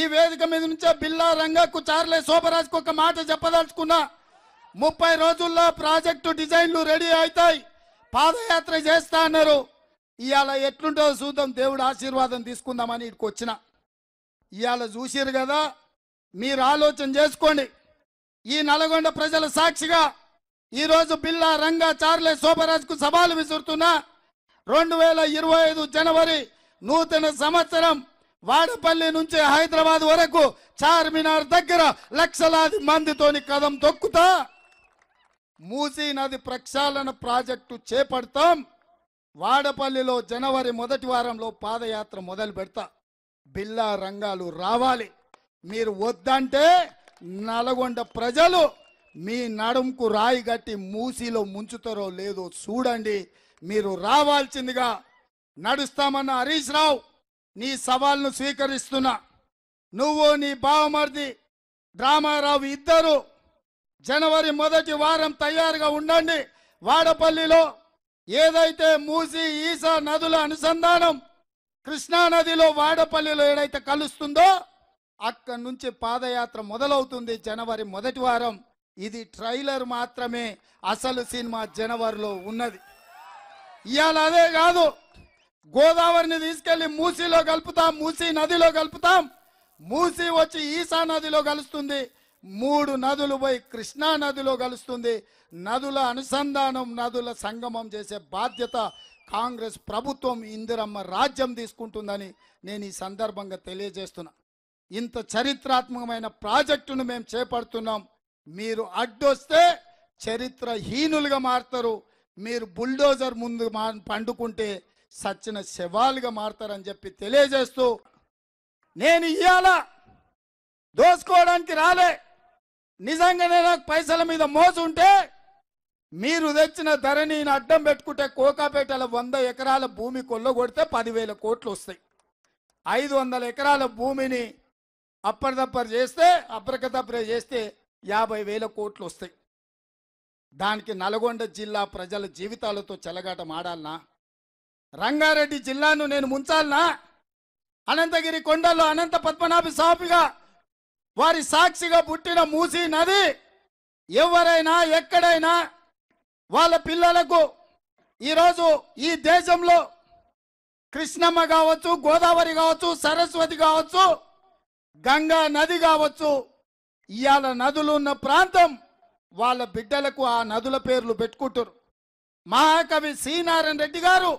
ఈ వేదిక మీద నుంచే బిల్లా రంగకు చార్లే శోభరాజ్కు ఒక మాట చెప్పదలుచుకున్నా ముప్పై రోజుల్లో ప్రాజెక్టు డిజైన్లు రెడీ అవుతాయి పాదయాత్ర చేస్తా అన్నారు ఇవాళ ఎట్లుంటో చూద్దాం దేవుడు ఆశీర్వాదం తీసుకుందామని ఇక్కడికి వచ్చిన ఇవాళ చూసిరు కదా మీరు ఆలోచన చేసుకోండి ఈ నల్గొండ ప్రజల సాక్షిగా ఈరోజు బిల్లా రంగా చార్లే శోభరాజ్కు సవాలు విసురుతున్న రెండు వేల ఇరవై ఐదు జనవరి నూతన సంవత్సరం వాడపల్లి నుంచి హైదరాబాద్ వరకు చార్మినార్ దగ్గర లక్షలాది మందితోని కదం తొక్కుతా మూసీ నది ప్రక్షాళన ప్రాజెక్టు చేపడతాం వాడపల్లిలో జనవరి మొదటి వారంలో పాదయాత్ర మొదలు పెడతా బిల్లా రంగాలు రావాలి మీరు వద్దంటే నల్గొండ ప్రజలు మీ నడుంకు రాయి గట్టి మూసీలో ముంచుతారో లేదో చూడండి మీరు రావాల్సిందిగా నడుస్తామన్న హరీష్ రావు నీ సవాల్ను స్వీకరిస్తున్నా నువ్వు నీ బావమర్ది రామారావు ఇద్దరు జనవరి మొదటి వారం తయారుగా ఉండండి వాడపల్లిలో ఏదైతే మూసి ఈసా నదుల అనుసంధానం కృష్ణానదిలో వాడపల్లిలో ఏదైతే కలుస్తుందో అక్కడి నుంచి పాదయాత్ర మొదలవుతుంది జనవరి మొదటి వారం ఇది ట్రైలర్ మాత్రమే అసలు సినిమా జనవరిలో ఉన్నది ఇవాళ అదే కాదు గోదావరిని తీసుకెళ్లి మూసీలో కలుపుతాం మూసీ నదిలో కలుపుతాం మూసీ వచ్చి ఈశా నదిలో కలుస్తుంది మూడు నదులు పోయి కృష్ణా నదిలో కలుస్తుంది నదుల అనుసంధానం నదుల సంగమం చేసే బాధ్యత కాంగ్రెస్ ప్రభుత్వం ఇందిరమ్మ రాజ్యం తీసుకుంటుందని నేను ఈ సందర్భంగా తెలియజేస్తున్నా ఇంత చరిత్రాత్మకమైన ప్రాజెక్టును మేము చేపడుతున్నాం మీరు అడ్డొస్తే చరిత్రహీనులుగా మారుతారు మీరు బుల్డోజర్ ముందు పండుకుంటే సచ్చిన శవాలుగా మారుతారని చెప్పి తెలియజేస్తూ నేను ఇవాళ దోసుకోవడానికి రాలే నిజంగానే నాకు పైసల మీద మోసు ఉంటే మీరు తెచ్చిన ధరని అడ్డం పెట్టుకుంటే కోకాపేటల వంద ఎకరాల భూమి కొల్లగొడితే పదివేల కోట్లు వస్తాయి ఐదు వందల ఎకరాల భూమిని అప్పటిదప్పటి చేస్తే అప్రకతప్ర చేస్తే యాభై వేల కోట్లు వస్తాయి దానికి నల్గొండ జిల్లా ప్రజల జీవితాలతో చెలగాటం ఆడాలనా రంగారెడ్డి జిల్లాను నేను ముంచాలనా అనంతగిరి కొండల్లో అనంత పద్మనాభ సాపిగా వారి సాక్షిగా పుట్టిన మూసి నది ఎవరైనా ఎక్కడైనా వాళ్ళ పిల్లలకు ఈరోజు ఈ దేశంలో కృష్ణమ్మ కావచ్చు గోదావరి కావచ్చు సరస్వతి కావచ్చు గంగా నది కావచ్చు ఇవాళ నదులు ఉన్న ప్రాంతం వాళ్ళ బిడ్డలకు ఆ నదుల పేర్లు పెట్టుకుంటారు మహాకవి శ్రీనారాయణ రెడ్డి గారు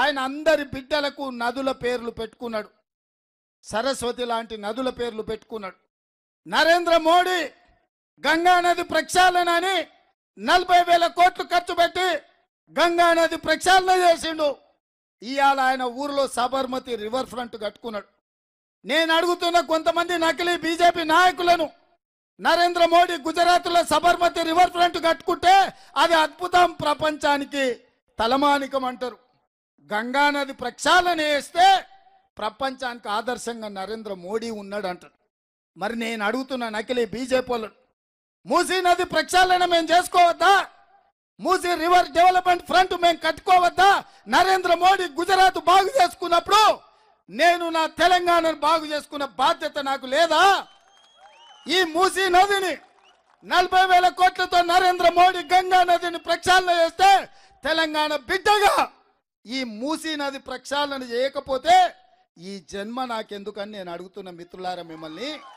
ఆయన అందరి బిడ్డలకు నదుల పేర్లు పెట్టుకున్నాడు సరస్వతి లాంటి నదుల పేర్లు పెట్టుకున్నాడు నరేంద్ర మోడీ గంగానది ప్రక్షాళన అని నలభై వేల కోట్లు ఖర్చు పెట్టి గంగానది ప్రక్షాళన చేసిండు ఇవాళ ఆయన ఊరిలో సబర్మతి రివర్ ఫ్రంట్ కట్టుకున్నాడు నేను అడుగుతున్న కొంతమంది నకిలీ బీజేపీ నాయకులను నరేంద్ర మోడీ గుజరాత్లో సబర్మతి రివర్ ఫ్రంట్ కట్టుకుంటే అది అద్భుతం ప్రపంచానికి తలమానికం అంటారు గంగానది ప్రక్షాళన వేస్తే ప్రపంచానికి ఆదర్శంగా నరేంద్ర మోడీ ఉన్నాడు అంటాడు మరి నేను అడుగుతున్న నకిలీ బీజేపీ వాళ్ళు మూసీ నది ప్రక్షాళన మేము చేసుకోవద్దా మూసీ రివర్ డెవలప్మెంట్ ఫ్రంట్ మేము కట్టుకోవద్దా నరేంద్ర మోడీ గుజరాత్ బాగు చేసుకున్నప్పుడు నేను నా తెలంగాణను బాగు చేసుకున్న బాధ్యత నాకు లేదా ఈ మూసీ నదిని నలభై వేల కోట్లతో నరేంద్ర మోడీ గంగా నదిని ప్రక్షాళన చేస్తే తెలంగాణ బిడ్డగా ఈ మూసీ నది ప్రక్షాళన చేయకపోతే ఈ జన్మ నాకెందుకని నేను అడుగుతున్న మిత్రులారా మిమ్మల్ని